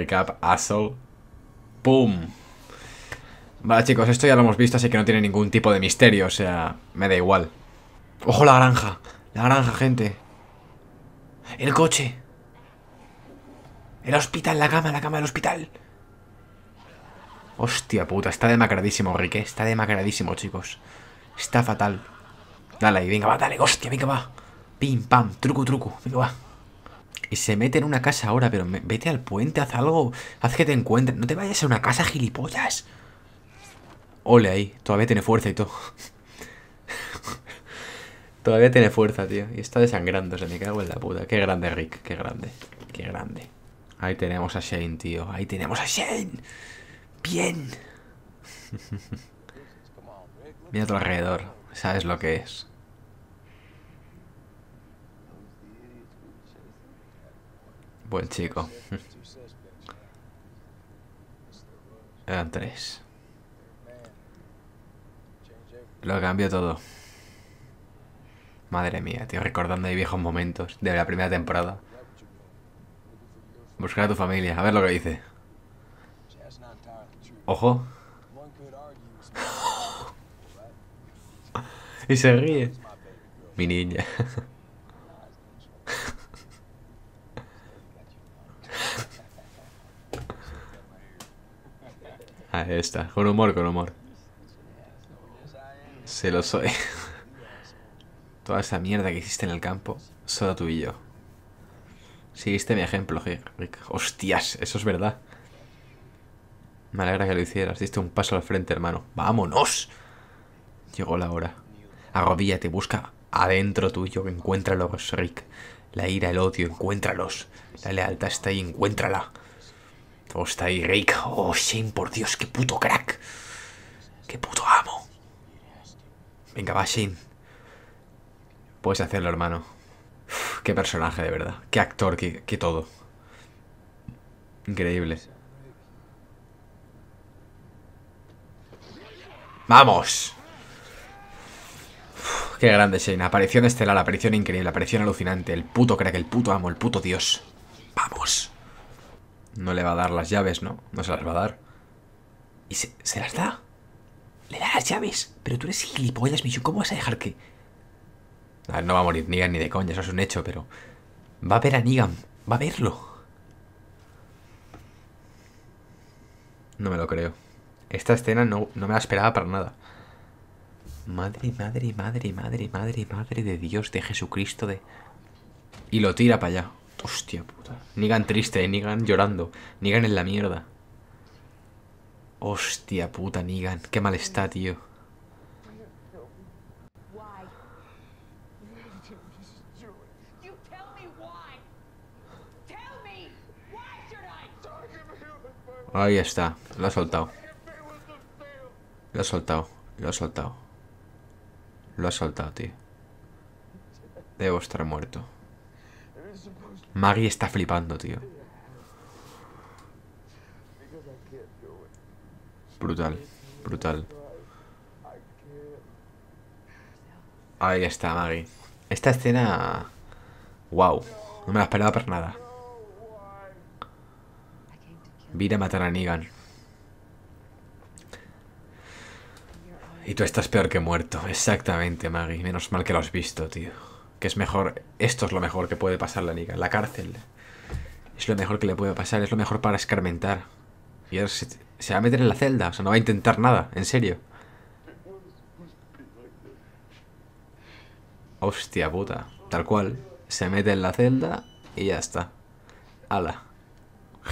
Recap up, asshole. ¡Pum! Vale, chicos, esto ya lo hemos visto, así que no tiene ningún tipo de misterio, o sea, me da igual. ¡Ojo la granja! La granja, gente. El coche. El hospital, la cama, la cama del hospital. Hostia puta, está demacradísimo, Rique. Está demacradísimo, chicos. Está fatal. Dale venga, va, dale, hostia, venga, va. Pim, pam, truco, truco, venga, va y se mete en una casa ahora, pero vete al puente, haz algo, haz que te encuentren. No te vayas a una casa, gilipollas. Ole ahí, todavía tiene fuerza y todo. todavía tiene fuerza, tío. Y está desangrando, se me cago en la puta. Qué grande, Rick, qué grande, qué grande. Ahí tenemos a Shane, tío. Ahí tenemos a Shane. Bien. Mira a tu alrededor. Sabes lo que es. Buen chico. Eran tres. Lo cambió todo. Madre mía, tío, recordando ahí viejos momentos de la primera temporada. Buscar a tu familia, a ver lo que dice. Ojo. y se ríe. Mi niña. Ah, ahí está, con humor, con humor. Se lo soy. Toda esa mierda que hiciste en el campo, solo tú y yo. Seguiste mi ejemplo, Rick. Hostias, eso es verdad. Me alegra que lo hicieras. Diste un paso al frente, hermano. ¡Vámonos! Llegó la hora. te busca adentro tuyo. Encuéntralos, Rick. La ira, el odio, encuéntralos. La lealtad está ahí, encuéntrala. Oh, está ahí Rake. Oh, Shane, por Dios, qué puto crack. Qué puto amo. Venga, va, Shane. Puedes hacerlo, hermano. qué personaje, de verdad. Qué actor, qué, todo. Increíble. ¡Vamos! qué grande Shane. Aparición estelar, aparición increíble, aparición alucinante. El puto crack, el puto amo, el puto dios. ¡Vamos! no le va a dar las llaves, ¿no? No se las va a dar. Y se, las da. Le da las llaves. Pero tú eres gilipollas, Michu. ¿Cómo vas a dejar que...? A ver, no va a morir Negan ni de coña. Eso es un hecho, pero... Va a ver a Negan. Va a verlo. No me lo creo. Esta escena no, no me la esperaba para nada. Madre, madre, madre, madre, madre, madre de Dios, de Jesucristo, de... Y lo tira para allá. Hostia puta. Nigan triste, eh, Nigan llorando. Nigan en la mierda. Hostia puta, Nigan. Qué mal está, tío. Ahí está. Lo ha soltado. Lo ha soltado. Lo ha soltado. Lo ha soltado, tío. Debo estar muerto. Maggie está flipando, tío. Brutal, brutal. Ahí está, Maggie. Esta escena... Wow, no me la esperaba para nada. Vine a matar a Negan. Y tú estás peor que muerto. Exactamente, Maggie. Menos mal que lo has visto, tío que es mejor, esto es lo mejor que puede pasar la niga. la cárcel. Es lo mejor que le puede pasar, es lo mejor para escarmentar. Y ahora se, va a meter en la celda, o sea, no va a intentar nada, en serio. Hostia puta, tal cual. Se mete en la celda y ya está. hala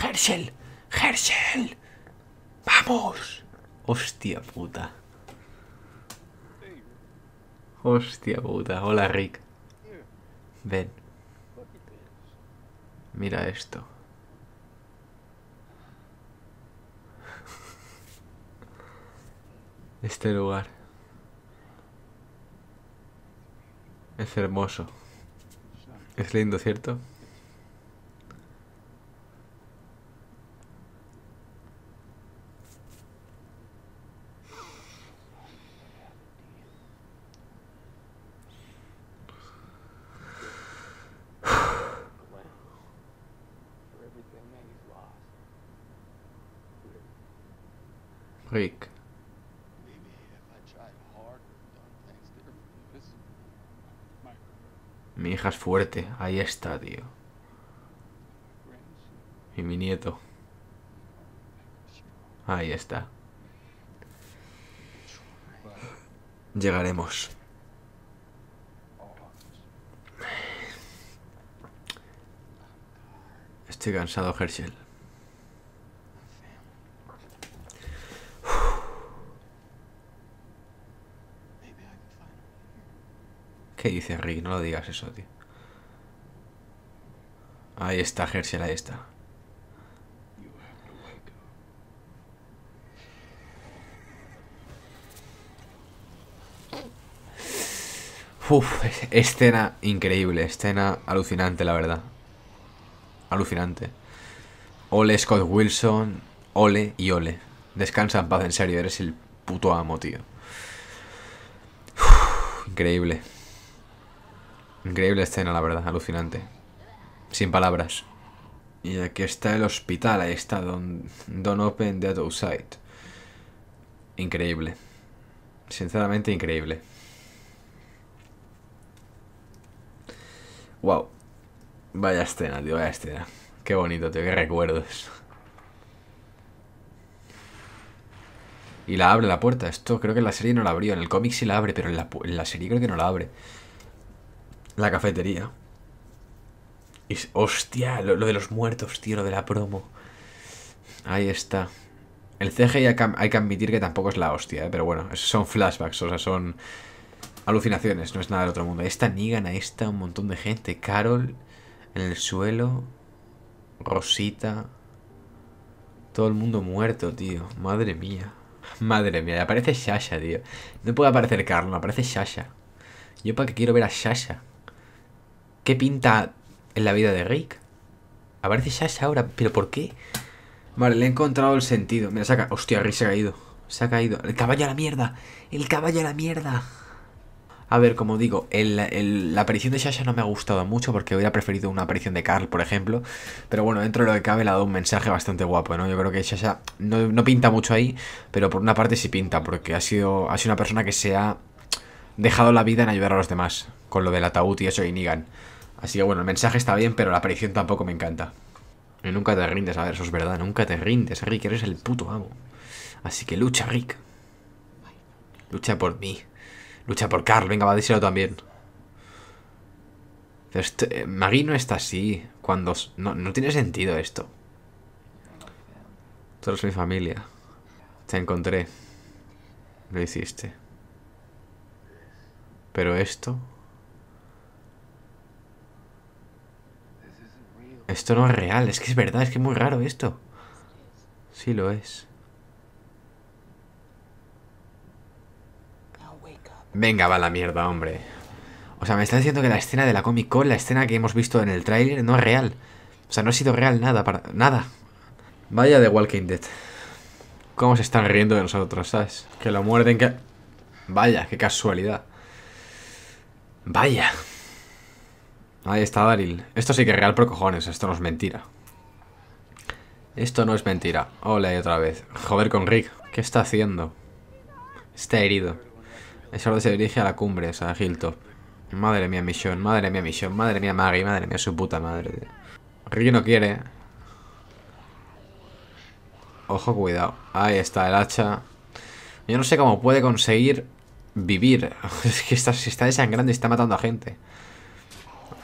Herschel, Herschel, vamos. Hostia puta. Hostia puta, hola Rick. Ven. Mira esto. Este lugar. Es hermoso. Es lindo, ¿cierto? Mi hija es fuerte, ahí está, tío. Y mi nieto. Ahí está. Llegaremos. Estoy cansado, Herschel. dice Rick? No lo digas eso, tío. Ahí está, Herschel, ahí está. Uf, escena increíble, escena alucinante, la verdad. Alucinante. Ole Scott Wilson, ole y ole. Descansa en paz, en serio, eres el puto amo, tío. increíble. Increíble escena, la verdad, alucinante. Sin palabras. Y aquí está el hospital, ahí está, Don, don Open Dead Outside. Increíble. Sinceramente, increíble. Wow. Vaya escena, tío, vaya escena. Qué bonito, tío, qué recuerdos. Y la abre la puerta. Esto creo que en la serie no la abrió. En el cómic sí la abre, pero en la serie creo que no la abre. La cafetería. Y, hostia, lo, de los muertos, tío, lo de la promo. Ahí está. El CG hay que, admitir que tampoco es la hostia, ¿eh? pero bueno, son flashbacks, o sea, son alucinaciones, no es nada del otro mundo. está Nigan, ahí está un montón de gente. Carol en el suelo. Rosita. Todo el mundo muerto, tío. Madre mía. Madre mía, aparece Sasha, tío. No puede aparecer Carl, aparece Sasha. Yo para qué quiero ver a Sasha. ¿Qué pinta en la vida de Rick? Aparece Sasha ahora, ¿pero por qué? Vale, le he encontrado el sentido. Mira, saca. Hostia, Rick se ha caído. Se ha caído. El caballo a la mierda. El caballo a la mierda. A ver, como digo, la aparición de Sasha no me ha gustado mucho porque hubiera preferido una aparición de Carl, por ejemplo. Pero bueno, dentro de lo que cabe le ha dado un mensaje bastante guapo, ¿no? Yo creo que Sasha no, no pinta mucho ahí, pero por una parte sí pinta, porque ha sido, ha sido una persona que se ha dejado la vida en ayudar a los demás, con lo del ataúd y eso y Negan. Así que bueno, el mensaje está bien, pero la aparición tampoco me encanta. Y eh, nunca te rindes, a ver, eso es verdad, nunca te rindes, Rick, eres el puto amo. Así que lucha, Rick. Lucha por mí. Lucha por Carl, venga, va a decirlo también. Este, eh, no está así. Cuando. No, no tiene sentido esto. Tú eres mi familia. Te encontré. Lo hiciste. Pero esto Esto no es real, es que es verdad, es que es muy raro esto. Sí lo es. Venga, va la mierda, hombre. O sea, me está diciendo que la escena de la Comic Con, la escena que hemos visto en el tráiler, no es real. O sea, no ha sido real nada para... Nada. Vaya de Walking Dead. Cómo se están riendo de nosotros, ¿sabes? Que lo muerden, que... Vaya, qué casualidad. Vaya. Ahí está Daryl. Esto sí que es real por cojones, esto no es mentira. Esto no es mentira. Ole, otra vez. Joder con Rick. ¿Qué está haciendo? Está herido. Es orden se dirige a la cumbre, o sea, a Hilltop. Madre mía, misión. Madre mía, misión. Madre mía, Maggie. Madre mía, su puta madre. Rick no quiere. Ojo, cuidado. Ahí está el hacha. Yo no sé cómo puede conseguir vivir. Es que está, está desangrando y está matando a gente.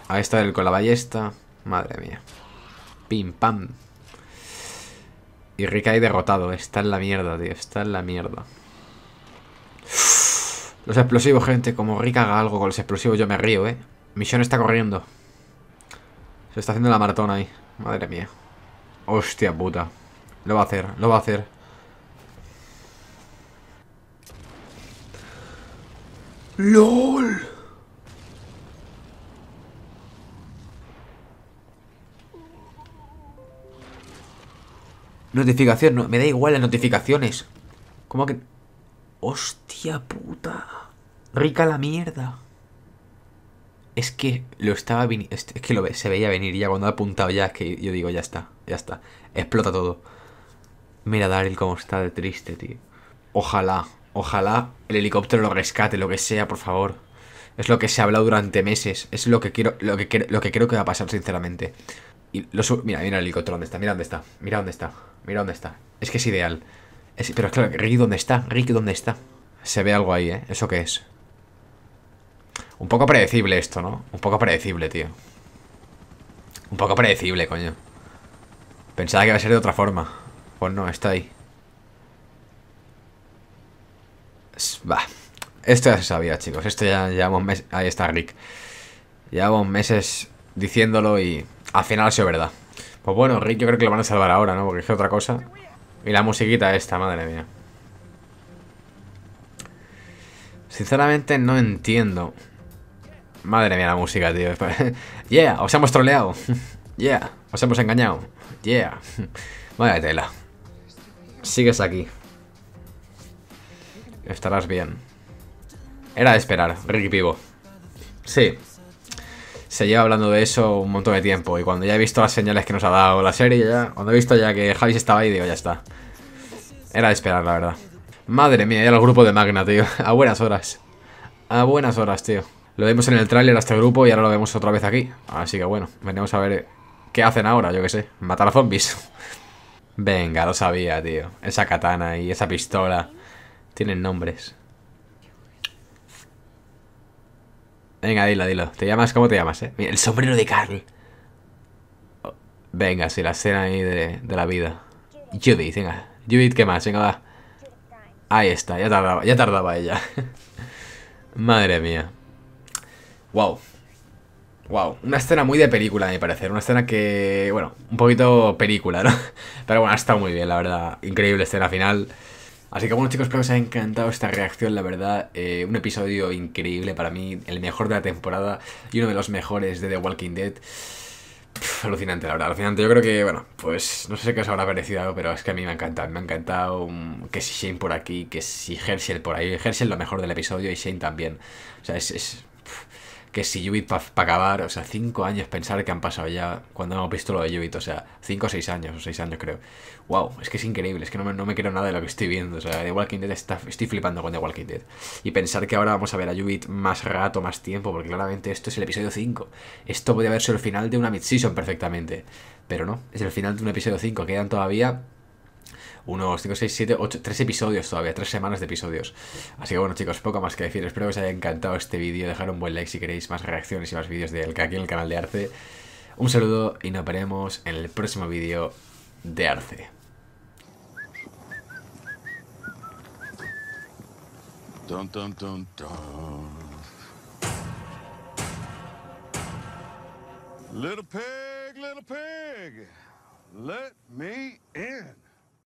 Ahí está el con la ballesta. Madre mía. Pim, pam. Y Rick ahí derrotado. Está en la mierda, tío. Está en la mierda. Los explosivos, gente. Como Rick haga algo con los explosivos, yo me río, ¿eh? Misión está corriendo. Se está haciendo la maratón ahí. Madre mía. Hostia puta. Lo va a hacer, lo va a hacer. ¡LOL! Notificación, no, me da igual las notificaciones. ¿Cómo que...? Hostia puta. Rica la mierda. Es que lo estaba es que lo se veía venir ya cuando ha apuntado ya, es que yo digo, ya está, ya está. Explota todo. Mira Daryl cómo está de triste, tío. Ojalá, ojalá el helicóptero lo rescate, lo que sea, por favor. Es lo que se ha hablado durante meses, es lo que quiero lo que, lo que creo que va a pasar sinceramente. Mira, mira el helicóptero dónde está, mira dónde está, mira dónde está, mira dónde está. Es que es ideal. Es... Pero claro, Rick, ¿dónde está? Rick, ¿dónde está? Se ve algo ahí, ¿eh? ¿Eso qué es? Un poco predecible esto, ¿no? Un poco predecible, tío. Un poco predecible, coño. Pensaba que iba a ser de otra forma. Pues no, está ahí. Va. Esto ya se sabía, chicos. Esto ya llevamos meses... Ahí está Rick. Llevamos meses diciéndolo y al final ha sido verdad. Pues bueno, Rick yo creo que lo van a salvar ahora, ¿no? Porque es otra cosa. Y la musiquita esta, madre mía. Sinceramente no entiendo. Madre mía la música, tío. yeah, os hemos troleado. yeah, os hemos engañado. Yeah. Vaya tela. Sigues aquí. Estarás bien. Era de esperar, Rick Pivo. Sí, se lleva hablando de eso un montón de tiempo. Y cuando ya he visto las señales que nos ha dado la serie, ya, cuando he visto ya que Javis estaba ahí, digo, ya está. Era de esperar, la verdad. Madre mía, ya el grupo de Magna, tío. A buenas horas. A buenas horas, tío. Lo vimos en el tráiler a este grupo y ahora lo vemos otra vez aquí. Así que bueno, venimos a ver qué hacen ahora, yo que sé. Matar a zombies. Venga, lo sabía, tío. Esa katana y esa pistola. Tienen nombres. Venga, dilo, dilo. ¿Te llamas? ¿Cómo te llamas, eh? el sombrero de Carl. Oh, venga, sí, la escena ahí de, la vida. Judith, venga. Judith, ¿qué más? Venga, va. Ahí está, ya tardaba, ya tardaba ella. Madre mía. Wow. Wow, una escena muy de película, a mi parecer. Una escena que, bueno, un poquito película, ¿no? Pero bueno, ha estado muy bien, la verdad. Increíble escena final. Así que bueno chicos, espero que os ha encantado esta reacción, la verdad, eh, un episodio increíble para mí, el mejor de la temporada y uno de los mejores de The Walking Dead. alucinante, la verdad, alucinante. Yo creo que, bueno, pues no sé qué os habrá parecido, pero es que a mí me ha encantado. Me ha encantado um, que si Shane por aquí, que si Herschel por ahí. Herschel lo mejor del episodio y Shane también. O sea, es que si Jubit para acabar, o sea, 5 años pensar que han pasado ya cuando hemos visto lo de Jubit, o sea, 5 o 6 años, o 6 años creo. Wow, es que es increíble, es que no me, no creo nada de lo que estoy viendo, o sea, The Walking Dead estoy flipando con The Walking Dead. Y pensar que ahora vamos a ver a Jubit más rato, más tiempo, porque claramente esto es el episodio 5. Esto podría haber sido el final de una mid-season perfectamente, pero no, es el final de un episodio 5, quedan todavía unos 5, 6, 7, 8, 3 episodios todavía, 3 semanas de episodios. Así que bueno chicos, poco más que decir, espero que os haya encantado este vídeo, dejar un buen like si queréis más reacciones y más vídeos de Elka aquí en el canal de Arce. Un saludo y nos veremos en el próximo vídeo de Arce. Little pig, little pig, let me in.